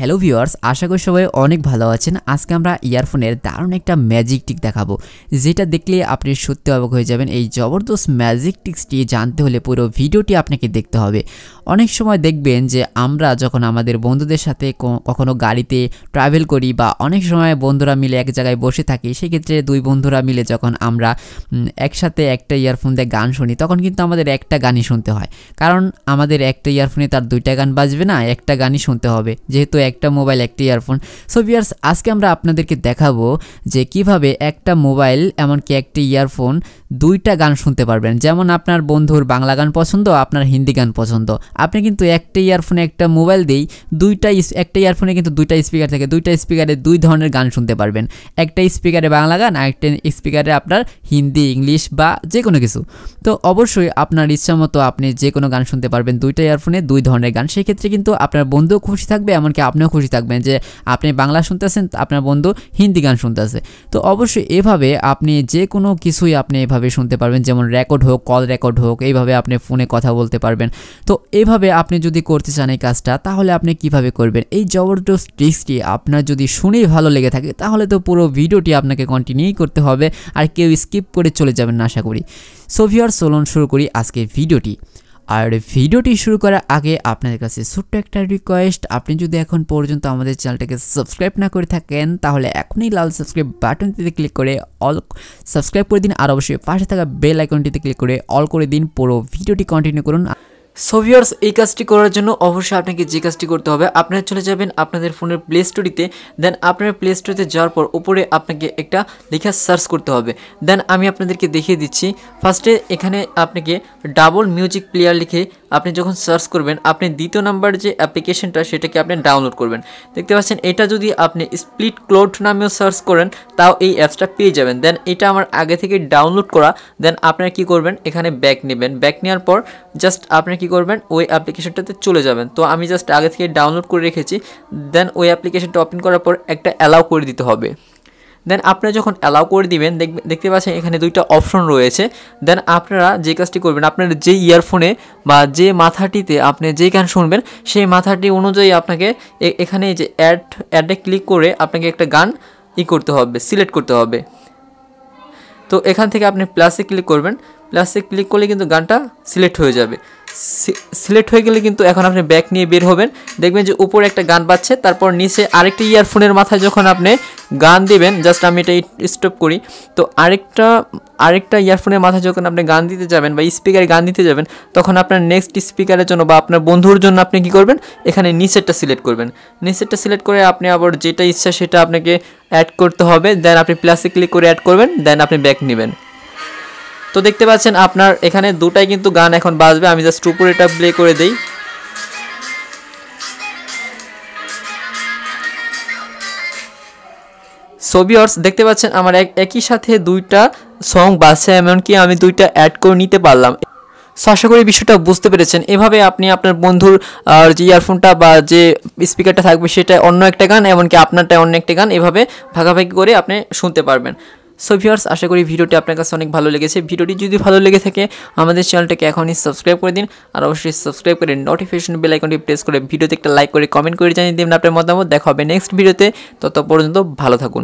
hello viewers আশা করি সবাই অনেক ভালো আছেন আজকে আমরা ইয়ারফোনের দারুণ একটা ম্যাজিক টিক দেখাবো যেটা দেখলে আপনি সত্যি অবাক হয়ে যাবেন এই জবরদস্ত ম্যাজিক টিক্সটি জানতে হলে পুরো ভিডিওটি আপনাকে দেখতে হবে অনেক সময় দেখবেন যে আমরা যখন আমাদের বন্ধুদের সাথে কখনো গাড়িতে ট্রাভেল করি বা অনেক সময় বন্ধুরা মিলে এক জায়গায় বসে থাকি সেক্ষেত্রে দুই বন্ধুরা মিলে যখন আমরা একসাথে একটা ইয়ারফোন দিয়ে গান শুনি তখন কিন্তু আমাদের একটা গানই শুনতে হয় কারণ আমাদের একটা ইয়ারফোনে তার দুইটা গান বাজবে না একটা গানই শুনতে হবে যেহেতু একটা মোবাইল একটা ইয়ারফোন সো বিয়ার্স আজকে আমরা আপনাদেরকে দেখাবো যে কিভাবে একটা মোবাইল এমনকি একটি ইয়ারফোন দুইটা গান শুনতে পারবেন যেমন আপনার বন্ধুর বাংলা গান পছন্দ আপনার হিন্দি গান পছন্দ আপনি কিন্তু একটা ইয়ারফোনে একটা মোবাইল দিই দুইটা একটা ইয়ারফোনে কিন্তু দুইটা স্পিকার থাকে দুইটা স্পিকারে দুই ধরনের গান শুনতে পারবেন একটা স্পিকারে বাংলা গান আর একটা স্পিকারে আপনার হিন্দি ইংলিশ বা যে কোনো কিছু তো অবশ্যই আপনার ইচ্ছা মতো আপনি যে কোনো গান শুনতে পারবেন দুইটা ইয়ারফোনে দুই ধরনের গান সেক্ষেত্রে কিন্তু আপনার বন্ধু খুশি থাকবে এমনকি আপনিও খুশি থাকবেন যে আপনি বাংলা শুনতেছেন আপনার বন্ধু হিন্দি গান শুনতেছে তো অবশ্যই এভাবে আপনি যে কোনো কিছুই আপনি এভাবে এইভাবে শুনতে পারবেন যেমন রেকর্ড হোক কল রেকর্ড হোক এইভাবে আপনি ফোনে কথা বলতে পারবেন তো এইভাবে আপনি যদি করতে চান এই কাজটা তাহলে আপনি কিভাবে করবেন এই জবরদস্ত ট্রিক্সটি আপনার যদি শুনেই ভালো লেগে থাকে তাহলে তো পুরো ভিডিওটি আপনাকে কন্টিনিউ করতে হবে আর কেউ স্কিপ করে চলে যাবেন না আশা করি সোভিয়ার সোলন শুরু করি আজকে ভিডিওটি আর ভিডিওটি শুরু করার আগে আপনাদের কাছে ছোট্ট একটা রিকোয়েস্ট আপনি যদি এখন পর্যন্ত আমাদের চ্যানেলটাকে সাবস্ক্রাইব না করে থাকেন তাহলে এখনই লাল সাবস্ক্রাইব বাটনটিতে ক্লিক করে অল সাবস্ক্রাইব করে দিন আর অবশ্যই পাশে থাকা বেল আইকনটিতে ক্লিক করে অল করে দিন পুরো ভিডিওটি কন্টিনিউ করুন সোভিয়ার্স এই কাজটি করার জন্য অবশ্যই আপনাকে যে কাজটি করতে হবে আপনারা চলে যাবেন আপনাদের ফোনের প্লে স্টোরিতে দেন আপনার প্লে স্টোরিতে যাওয়ার পর উপরে আপনাকে একটা লেখা সার্চ করতে হবে দেন আমি আপনাদেরকে দেখিয়ে দিচ্ছি ফার্স্টে এখানে আপনাকে ডাবল মিউজিক প্লেয়ার লিখে আপনি যখন সার্চ করবেন আপনি দ্বিতীয় নাম্বার যে অ্যাপ্লিকেশনটা সেটাকে আপনি ডাউনলোড করবেন দেখতে পাচ্ছেন এটা যদি আপনি স্প্লিট ক্লোড নামেও সার্চ করেন তাও এই অ্যাপসটা পেয়ে যাবেন দেন এটা আমার আগে থেকে ডাউনলোড করা দেন আপনারা কি করবেন এখানে ব্যাক নেবেন ব্যাক নেওয়ার পর জাস্ট আপনার কি করবেন ওই অ্যাপ্লিকেশনটাতে চলে যাবেন তো আমি জাস্ট আগে থেকে ডাউনলোড করে রেখেছি দেন ওই অ্যাপ্লিকেশনটা ওপেন করার পর একটা অ্যালাউ করে দিতে হবে দেন আপনারা যখন অ্যালাউ করে দিবেন দেখতে পাচ্ছেন এখানে দুইটা অপশন রয়েছে দেন আপনারা যে কাজটি করবেন আপনার যে ইয়ারফোনে বা যে মাথাটিতে আপনি যে গান শুনবেন সেই মাথাটি অনুযায়ী আপনাকে এখানে যে অ্যাড অ্যাডে ক্লিক করে আপনাকে একটা গান ই করতে হবে সিলেক্ট করতে হবে তো এখান থেকে আপনি প্লাসে ক্লিক করবেন লাস্টে ক্লিক করলে কিন্তু গানটা সিলেক্ট হয়ে যাবে সিলেক্ট হয়ে গেলে কিন্তু এখন আপনি ব্যাক নিয়ে বের হবেন দেখবেন যে উপরে একটা গান পাচ্ছে তারপর নিচে আরেকটা ইয়ারফোনের মাথায় যখন আপনি গান দিবেন জাস্ট আমি এটা স্টপ করি তো আরেকটা আরেকটা ইয়ারফোনের মাথায় যখন আপনি গান দিতে যাবেন বা স্পিকারে গান দিতে যাবেন তখন আপনার নেক্সট স্পিকারের জন্য বা আপনার বন্ধুর জন্য আপনি কি করবেন এখানে নিচেরটা সিলেক্ট করবেন নিচেরটা সিলেক্ট করে আপনি আবার যেটা ইচ্ছা সেটা আপনাকে অ্যাড করতে হবে দেন আপনি প্লাসে ক্লিক করে অ্যাড করবেন দেন আপনি ব্যাক নেবেন তো দেখতে পাচ্ছেন আপনার এখানে দুটাই কিন্তু গান এখন বাজবে আমি জাস্ট উপরে এটা প্লে করে দেই সোবিয়র্স দেখতে পাচ্ছেন আমার এক একই সাথে দুইটা সং বাজছে এমনকি আমি দুইটা অ্যাড করে নিতে পারলাম সো আশা করি বিষয়টা বুঝতে পেরেছেন এভাবে আপনি আপনার বন্ধুর যে ইয়ারফোনটা বা যে স্পিকারটা থাকবে সেটা অন্য একটা গান এমনকি আপনারটা অন্য একটা গান এভাবে ভাগাভাগি করে আপনি শুনতে পারবেন সো ভিউয়ার্স আশা করি ভিডিওটি আপনার কাছে অনেক ভালো লেগেছে ভিডিওটি যদি ভালো লেগে থাকে আমাদের চ্যানেলটাকে এখনই সাবস্ক্রাইব করে দিন আর অবশ্যই সাবস্ক্রাইব করে নোটিফিকেশন বেল আইকনটি প্রেস করে ভিডিওতে একটা লাইক করে কমেন্ট করে জানিয়ে দিন আপনার মতামত দেখা হবে নেক্সট ভিডিওতে তত পর্যন্ত ভালো থাকুন